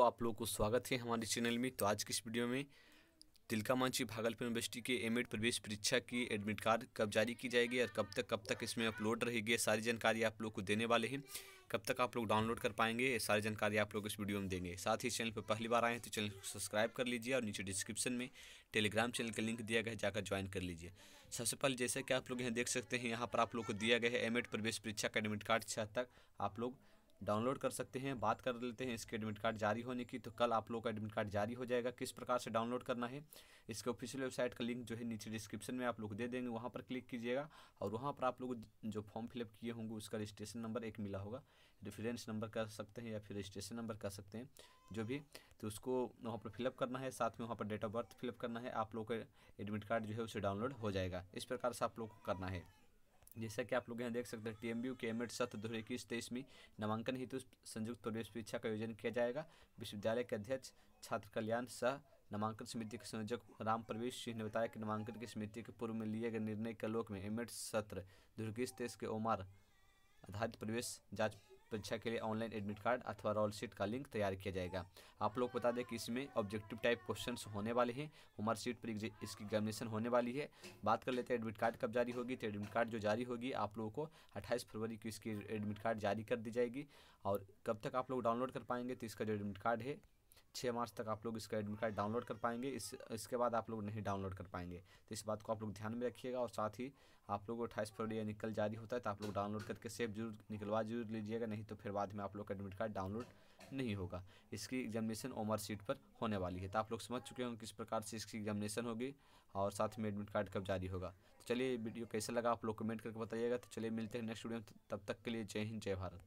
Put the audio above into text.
दोस्तों आप लोगों को स्वागत है हमारे चैनल में तो आज की इस वीडियो में तिलका मांझी भागलपुर यूनिवर्सिटी के एमएड प्रवेश परीक्षा की एडमिट कार्ड कब जारी की जाएगी और कब तक कब तक इसमें अपलोड रहेगी सारी जानकारी आप लोग को देने वाले हैं कब तक आप लोग डाउनलोड कर पाएंगे ये सारी जानकारी आप लोग इस वीडियो में देंगे साथ ही चैनल पर पहली बार आए हैं तो चैनल को सब्सक्राइब कर लीजिए और नीचे डिस्क्रिप्शन में टेलीग्राम चैनल का लिंक दिया गया है जाकर ज्वाइन कर लीजिए सबसे पहले जैसा कि आप लोग यहाँ देख सकते हैं यहाँ पर आप लोग को दिया गया है एम प्रवेश परीक्षा का एडमिट कार्ड छह तक आप लोग डाउनलोड कर सकते हैं बात कर लेते हैं इसके एडमिट कार्ड जारी होने की तो कल आप लोग का एडमिट कार्ड जारी हो जाएगा किस प्रकार से डाउनलोड करना है इसके ऑफिशियल वेबसाइट का लिंक जो है नीचे डिस्क्रिप्शन में आप लोग दे देंगे वहाँ पर क्लिक कीजिएगा और वहाँ पर आप लोग जो फॉर्म फिलअप किए होंगे उसका रजिस्ट्रेशन नंबर एक मिला होगा रेफरेंस नंबर कर सकते हैं या फिर रजिस्ट्रेशन नंबर कर सकते हैं जो भी तो उसको वहाँ पर फिलअप करना है साथ में वहाँ पर डेट ऑफ बर्थ फिलअप करना है आप लोग का एडमिट कार्ड जो है उसे डाउनलोड हो जाएगा इस प्रकार से आप लोग को करना है जैसा कि आप लोग यहाँ देख सकते हैं यू के एम एड सत्र दो हज़ार इक्कीस तेईस में नामांकन हेतु संयुक्त प्रवेश परीक्षा का आयोजन किया जाएगा विश्वविद्यालय के अध्यक्ष छात्र कल्याण सह नामांकन समिति के संयोजक राम प्रवेश सिंह ने बताया कि नामांकन की समिति के पूर्व में लिए गए निर्णय के लोक में एमएड सत्र दो हज़ार इक्कीस तेईस के ओमार आधारित प्रवेश जांच परीक्षा के लिए ऑनलाइन एडमिट कार्ड अथवा रोल सीट का लिंक तैयार किया जाएगा आप लोग बता दें कि इसमें ऑब्जेक्टिव टाइप क्वेश्चन होने वाले हैं उमर सीट पर इसकी एग्जामिनेशन होने वाली है बात कर लेते हैं एडमिट कार्ड कब जारी होगी तो एडमिट कार्ड जो जारी होगी आप लोगों को अट्ठाईस फरवरी को इसकी एडमिट कार्ड जारी कर दी जाएगी और कब तक आप लोग डाउनलोड कर पाएंगे तो इसका जो एडमिट कार्ड है छः मार्च तक आप लोग इसका एडमिट कार्ड डाउनलोड कर पाएंगे इस इसके बाद आप लोग नहीं डाउनलोड कर पाएंगे तो इस बात को आप लोग ध्यान में रखिएगा और साथ ही आप लोग को अट्ठाईस फरवरी या निकल जारी होता है तो आप लोग डाउनलोड करके सेफ जरूर निकलवा जरूर लीजिएगा नहीं तो फिर बाद में आप लोग का एडमिट कार्ड डाउनलोड नहीं होगा इसकी एग्जामिनेशन ओमर सीट पर होने वाली है तो आप लोग समझ चुके होंगे किस प्रकार से इसकी एग्जामिनेशन होगी और साथ में एडमिट कार्ड कब जारी होगा तो चलिए वीडियो कैसा लगा आप लोग कमेंट करके बताइएगा तो चलिए मिलते हैं नेक्स्ट वीडियो तब तक के लिए जय हिंद जय भारत